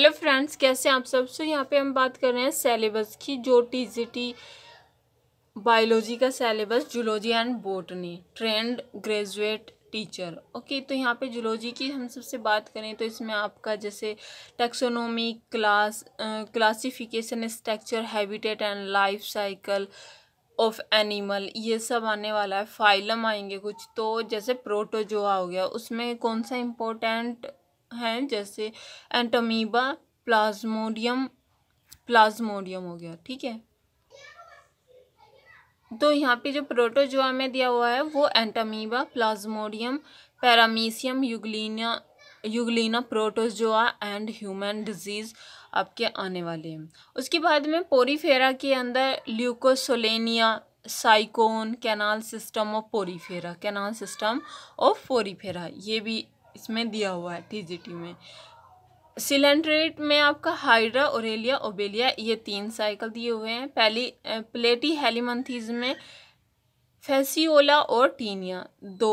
Hello friends कैसे आप सब सो यहाँ पे हम बात कर रहे हैं सेलेबस की जो टीजीटी बायोलॉजी का syllabus zoology and botany trained graduate teacher okay तो यहाँ पे जूलॉजी की हम सबसे बात करें तो इसमें आपका जैसे taxonomy class classification structure habitat and life cycle of animal ये सब आने वाला है फाइलम आएंगे कुछ तो जैसे प्रोटोजोआ हो गया उसमें कौन सा इम्पोर्टेंट हैं जैसे एंटोमीबा प्लाज्मोडियम प्लाज्मोडियम हो गया ठीक है तो यहाँ पे जो प्रोटोजोआ में दिया हुआ है वो Entamoeba Plasmodium Paramecium Euglena Euglena protozoa and human disease आपके आने वाले हैं उसके बाद में पोरीफेरा के अंदर Leucosolenia Sycon canal system of Porifera canal system of Porifera ये भी इसमें दिया हुआ है टीजीटी में सिलेंड्रेट में आपका हाइड्रा ओरेलिया ओबेलिया ये तीन साइकिल दिए हुए हैं पहली प्लेटी हेलीमंथीज में फैसीओला और टीनिया दो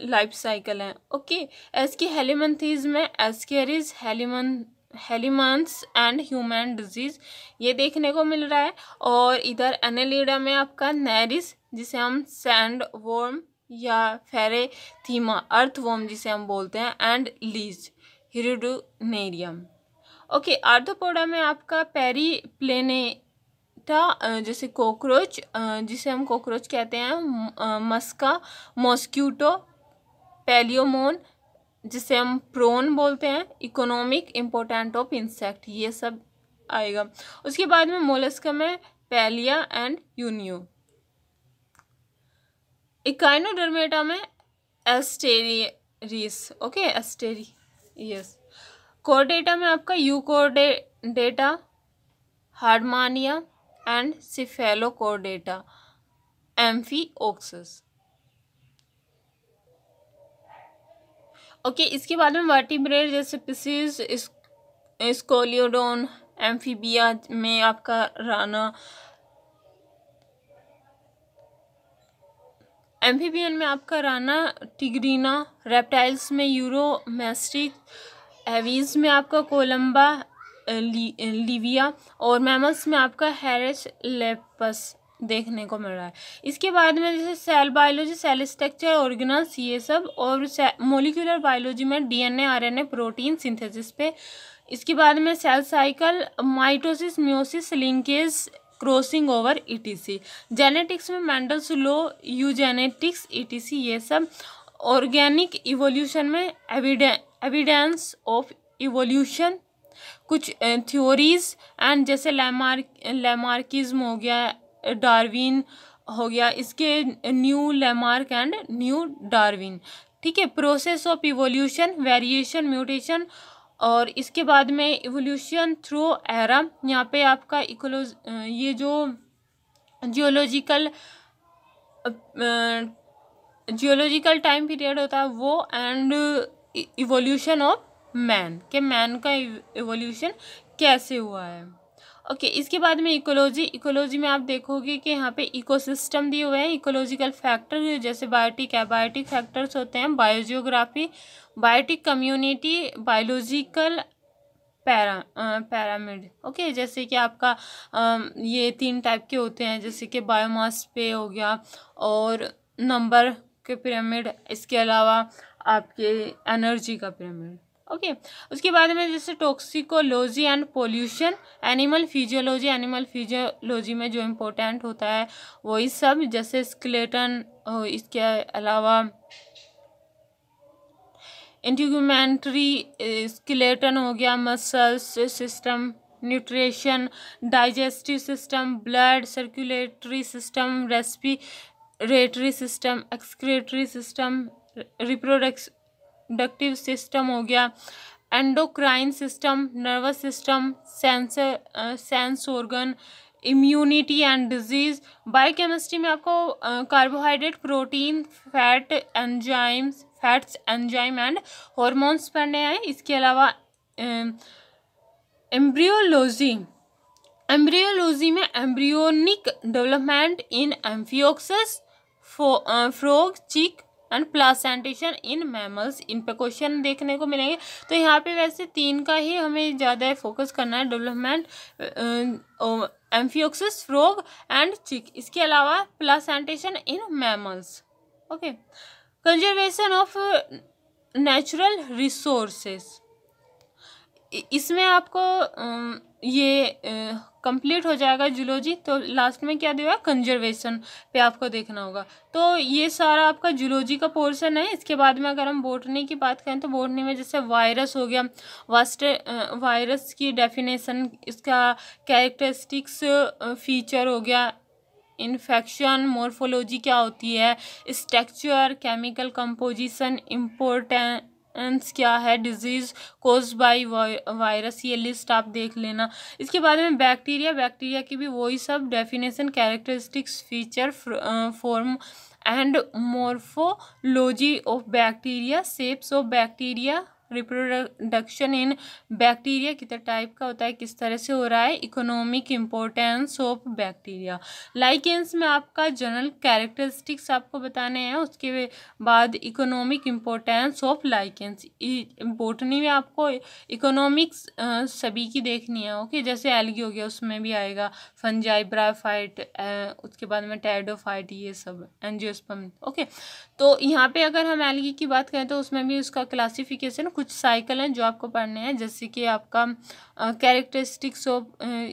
लाइफ साइकिल हैं ओके एस की हेलीमंथीज में एसकेरिज हेलीमन हेलीमंस एंड ह्यूमन डिजीज़ ये देखने को मिल रहा है और इधर एनेलिडा में आपका नैरिस जिसे हम सैंड वॉर्म या फेरे थीमा अर्थवॉर्म जिसे हम बोलते हैं and leech Hirudinaria okay Arthropoda में आपका पेरी प्लेनेटा जैसे कॉकरोच जिसे हम कॉकरोच कहते हैं मस्का मॉस्क्यूटो पेलियोमोन जिसे हम प्रोन बोलते हैं इकोनॉमिक इम्पोर्टेंट ऑफ इंसेक्ट ये सब आएगा उसके बाद में मोलस्का में पैलिया एंड यूनियो इकाइनोडर्मेटा में एस्टेरियस ओके एस्टेरियस कोर्डेटा में आपका यूकोर्डेटा हारमानिया एंड एम्फी एम्फीओक्सस ओके इसके बाद में वर्टिब्रेट जैसे पिसिस स्कोलियोडोन एम्फीबिया में आपका राना एम्फीबियन में आपका राना टिग्रीना रेप्टाइल्स में यूरो मैस्टिक एवीज में आपका कोलम्बा ली, लिविया और मैमल्स में आपका हैरिस लेपस देखने को मिल रहा है इसके बाद में जैसे cell biology cell structure organelles ये सब और मोलिकुलर बायोलॉजी में डीएनए आरएनए प्रोटीन सिंथेसिस पे इसके बाद में cell cycle mitosis meiosis linkage crossing over etc genetics में मैंडल्स लो यूजेनेटिक्स ईटीसी ये सब ऑर्गेनिक इवोल्यूशन में एविडेंस ऑफ इवोल्यूशन कुछ थ्योरीज एंड जैसे लेमार्क लेमार्किज्म हो गया डार्विन हो गया इसके new Lamarck and new Darwin ठीक है process of evolution variation mutation और इसके बाद में इवोल्यूशन थ्रू एरा यहाँ पे आपका इकोलोज ये जो जियोलॉजिकल जियोलॉजिकल टाइम पीरियड होता है वो एंड इवोल्यूशन ऑफ मैन के मैन का इवोल्यूशन e-, कैसे हुआ है ओके इसके बाद में इकोलॉजी इकोलॉजी में आप देखोगे कि यहाँ पे इकोसिस्टम दिए हुए हैं इकोलॉजिकल फैक्टर जैसे बायोटिक एबायोटिक फैक्टर्स होते हैं बायोजियोग्राफी बायोटिक कम्युनिटी बायोलॉजिकल पैरा पैरामिड ओके जैसे कि आपका आ, ये तीन टाइप के होते हैं जैसे कि बायोमास पे हो गया और नंबर के पिरामिड इसके अलावा आपके एनर्जी का पिरामिड ओके okay. उसके बाद में जैसे toxicology and pollution animal physiology animal physiology में जो इम्पोर्टेंट होता है वही सब जैसे स्केलेटन इसके अलावा इंट्यूमेंट्री स्केलेटन हो गया muscles system nutrition digestive system blood circulatory system respiratory system excretory system रिप्रोडक्स रिप्रोडक्टिव सिस्टम हो गया endocrine system nervous system sense sense organ immunity and disease biochemistry में आपको carbohydrate protein fat enzymes fats enzyme and hormones पढ़ने हैं इसके अलावा embryology embryology में embryonic development in Amphioxus frog chick and placentation in mammals इन पे question देखने को मिलेंगे तो यहाँ पे वैसे तीन का ही हमें ज़्यादा फोकस करना है development amphioxus frog and chick इसके अलावा placentation in mammals okay conservation of natural resources इसमें आपको ये कंप्लीट हो जाएगा जूलॉजी तो लास्ट में क्या दिया कंजर्वेशन पे आपको देखना होगा तो ये सारा आपका जुलोजी का पोर्सन है इसके बाद में अगर हम बोटनी की बात करें तो बोटनी में जैसे वायरस हो गया वास्ट वायरस की डेफिनेशन इसका कैरेक्टरिस्टिक्स फीचर हो गया इन्फेक्शन मोर्फोलॉजी क्या होती है स्ट्रक्चर केमिकल कंपोजिशन इम्पोर्टें क्या है डिजीज़ कोज बाय वायरस ये लिस्ट आप देख लेना इसके बारे में बैक्टीरिया बैक्टीरिया की भी वही सब definition characteristics feature form and morphology of bacteria shapes of bacteria reproduction in bacteria कितने टाइप का होता है किस तरह से हो रहा है economic importance of bacteria lichens में आपका जनरल कैरेक्टरिस्टिक्स आपको बताने हैं उसके बाद economic importance of lichens botany में आपको इकोनॉमिक्स सभी की देखनी है ओके जैसे एलगी हो गया उसमें भी आएगा फंजाई ब्राफाइट उसके बाद में टैडोफाइट ये सब एनजियोस्पम ओके तो यहाँ पे अगर हम एलगी की बात करें तो उसमें भी उसका क्लासिफिकेशन कुछ कुछ साइकिल हैं जो आपको पढ़ने हैं जैसे कि आपका कैरेक्टरिस्टिक्स ऑफ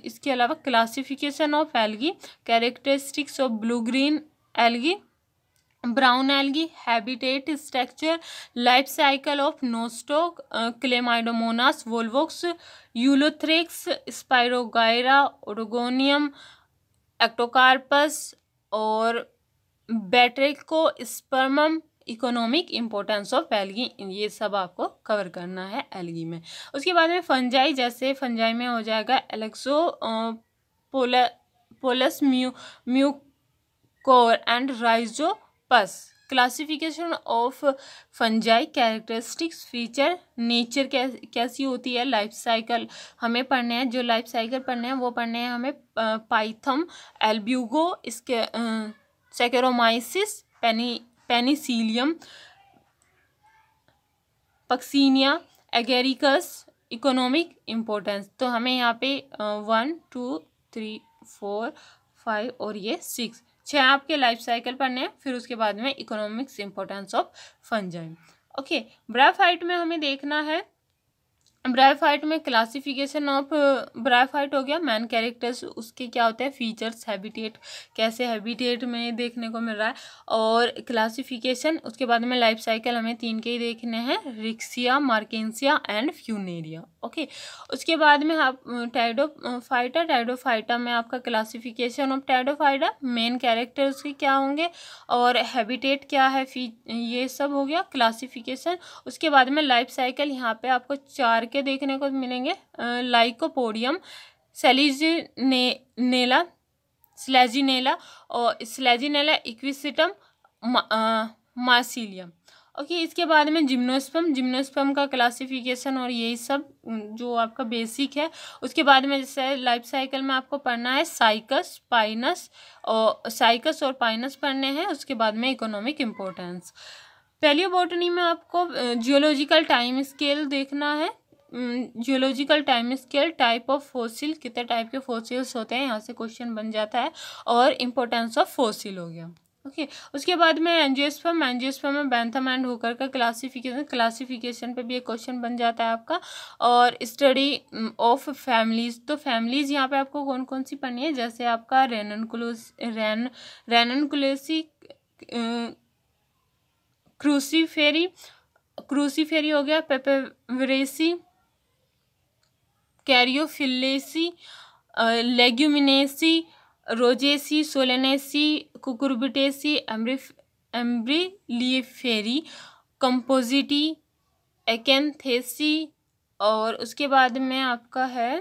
इसके अलावा classification of algae characteristics of blue green algae brown algae habitat structure life cycle of Nostoc Chlamydomonas Volvox Ulothrix Spirogyra Oedogonium Ectocarpus और Batrachospermum economic importance of algae ये सब आपको कवर करना है algae में उसके बाद में फंजाई जैसे फंजाई में हो जाएगा एलेक्सो पोला पोलस म्यू Mucor and Rhizopus classification of fungi characteristics feature nature कैसी होती है लाइफ साइकिल हमें पढ़ने हैं जो लाइफ साइकिल पढ़ने हैं वो पढ़ने हैं हमें पाइथम एल्ब्यूगो इसके सेकेरोमाइसिस पेनी Penicillium Puccinia Agaricus economic importance तो हमें यहाँ पे one two three four five और ये सिक्स छः आपके लाइफ साइकिल पढ़ने हैं फिर उसके बाद में economics importance of fungi okay bryophyte में हमें देखना है ब्रायफाइट में क्लासिफिकेशन ऑफ ब्रायफाइट हो गया मैन कैरेक्टर्स उसके क्या होते हैं फीचर्स हैबिटेट कैसे हैबिटेट में देखने को मिल रहा है और क्लासिफिकेशन उसके बाद में लाइफ साइकिल हमें तीन के ही देखने हैं Riccia Marchantia and Funaria okay उसके बाद में आप फाइटा टाइडो फाइटा में आपका classification of Pteridophyta main character उसके क्या होंगे और हैबिटेट क्या है फी ये सब हो गया क्लासीफिकेशन उसके बाद में लाइफ साइकिल यहाँ पर आपको चार के के देखने को मिलेंगे लाइकोपोडियम सेलिजने नेला स्लेजिनेला और Selaginella Equisetum Marsilea okay okay, इसके बाद में जिम्नोस्पम जिम्नोस्पम का क्लासिफिकेशन और यही सब जो आपका बेसिक है उसके बाद में जैसे लाइफ साइकिल में आपको पढ़ना है साइकस पाइनस और साइकस और पाइनस पढ़ने हैं उसके बाद में इकोनॉमिक इम्पोर्टेंस पेलियोबोटनी में आपको जियोलॉजिकल टाइम स्केल देखना है geological time scale type of fossil कितने टाइप के फोसिल्स होते हैं यहाँ से क्वेश्चन बन जाता है और इम्पोर्टेंस ऑफ फोसिल हो गया ओके okay. उसके बाद में एनजियोस्पर्म एनजियोस्पर्म में बैंथम एंड होकर का क्लासिफिकेशन क्लासिफिकेशन पे भी एक क्वेश्चन बन जाता है आपका और स्टडी ऑफ फैमिलीज़ तो फैमिलीज़ यहाँ पे आपको कौन कौन सी पढ़नी है जैसे आपका रेननकुलोस रेन फेरी क्रूसी फेरी हो गया Papaveraceae Caryophyllaceae Leguminosae Rosaceae Solanaceae Cucurbitaceae एम्ब्रिफ कंपोजिटी एकेंथेसी और उसके बाद में आपका है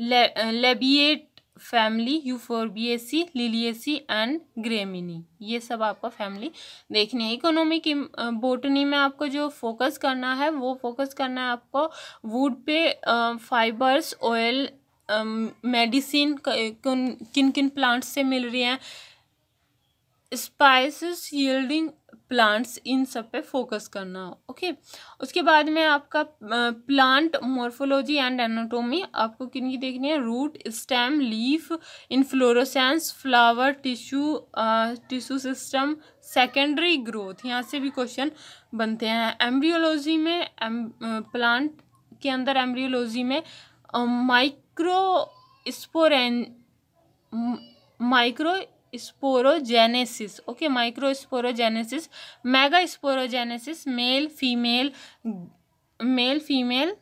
Labiatae family Euphorbiaceae Liliaceae and Gramineae ये सब आपका फैमिली देखनी है इकोनॉमिक बोटनी में आपको जो फोकस करना है वो फोकस करना है आपको वुड पे फाइबर्स ऑयल मेडिसिन किन किन प्लांट्स से मिल रही हैं स्पाइसेस यील्डिंग प्लांट्स इन सब पे फोकस करना हो ओके उसके बाद में आपका प्लांट मॉर्फोलॉजी एंड एनाटोमी आपको किन की देखनी है root stem leaf inflorescence flower tissue tissue system secondary growth यहाँ से भी क्वेश्चन बनते हैं एम्ब्रियोलॉजी में एम, प्लांट के अंदर एम्ब्रियोलॉजी में माइक्रो स्पोरेन microsporogenesis okay microsporogenesis megasporogenesis male female male female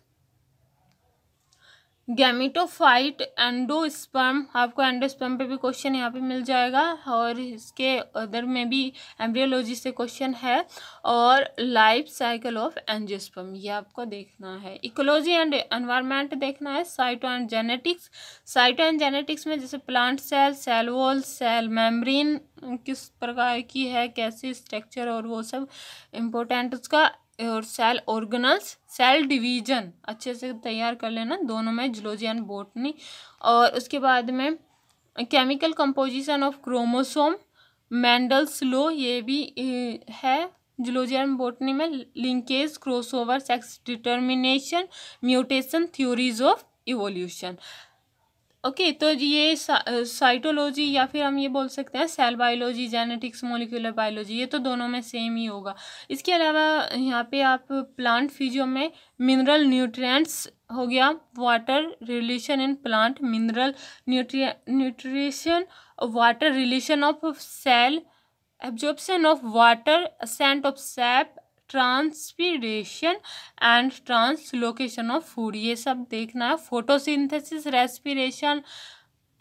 gametophyte endosperm आपको एंडोस्पर्म पे भी क्वेश्चन यहाँ पे मिल जाएगा और इसके अदर में भी एम्ब्रियोलॉजी से क्वेश्चन है और लाइफ साइकिल ऑफ एंजियोस्पर्म ये आपको देखना है इकोलॉजी एंड एनवायरनमेंट देखना है cyto and genetics cyto and genetics में जैसे plant cell cell wall cell membrane किस प्रकार की है कैसे स्ट्रक्चर और वो सब इम्पोर्टेंट उसका और सेल ऑर्गनल्स सेल डिवीजन अच्छे से तैयार कर लेना दोनों में जुलोजी एंड बोटनी और उसके बाद में chemical composition of chromosome Mendel's law ये भी है जुलोजी एंड बोटनी में linkage crossover sex determination mutation theories of evolution okay okay, तो ये साइटोलॉजी या फिर हम ये बोल सकते हैं cell biology genetics molecular biology ये तो दोनों में सेम ही होगा इसके अलावा यहाँ पे आप प्लांट फिजियो में मिनरल न्यूट्रिएंट्स हो गया water relation in plant mineral न्यूट्रिय nutrition water relation of cell absorption of water ascent of sap transpiration and translocation of food ये सब देखना है photosynthesis respiration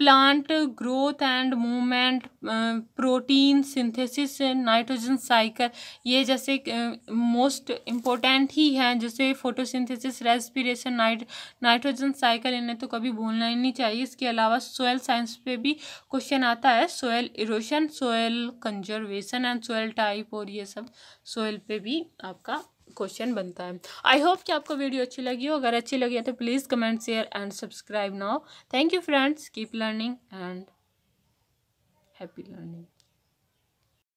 plant growth and movement protein synthesis nitrogen cycle ये जैसे uh, important ही हैं जैसे फोटोसिंथेसिस रेस्पिरेशन नाइट नाइट्रोजन साइकिल इन्हें तो कभी भूलना ही नहीं चाहिए इसके अलावा सोयल साइंस पे भी क्वेश्चन आता है soil erosion soil conservation and soil type और ये सब सोयल पे भी आपका क्वेश्चन बनता है आई होप कि आपको वीडियो अच्छी लगी हो अगर अच्छी लगी है तो please comment share and subscribe now thank you friends keep learning and happy learning